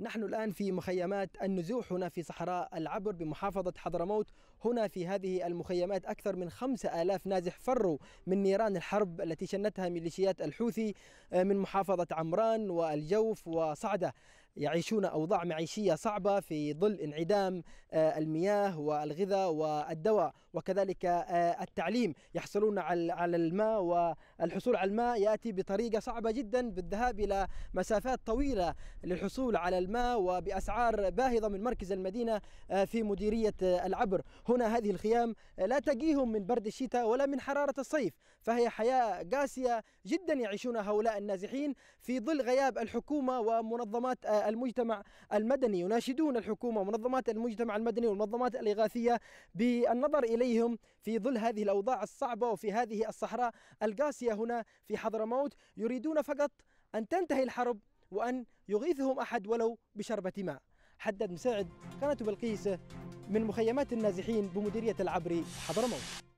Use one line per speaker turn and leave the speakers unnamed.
نحن الآن في مخيمات النزوح هنا في صحراء العبر بمحافظة حضرموت هنا في هذه المخيمات أكثر من خمسة آلاف نازح فروا من نيران الحرب التي شنتها ميليشيات الحوثي آه، من محافظة عمران والجوف وصعدة يعيشون أوضاع معيشية صعبة في ظل انعدام آه، المياه والغذاء والدواء وكذلك آه، التعليم يحصلون على الماء والحصول على الماء يأتي بطريقة صعبة جدا بالذهاب إلى مسافات طويلة للحصول على الماء وبأسعار باهظة من مركز المدينة آه، في مديرية العبر هنا هذه الخيام لا تقيهم من برد الشتاء ولا من حرارة الصيف فهي حياة قاسية جدا يعيشون هؤلاء النازحين في ظل غياب الحكومة ومنظمات المجتمع المدني يناشدون الحكومة ومنظمات المجتمع المدني والمنظمات الإغاثية بالنظر إليهم في ظل هذه الأوضاع الصعبة وفي هذه الصحراء القاسية هنا في حضرموت يريدون فقط أن تنتهي الحرب وأن يغيثهم أحد ولو بشربة ماء حدد مساعد قناة بلقيس من مخيمات النازحين بمديرية العبري حضرموت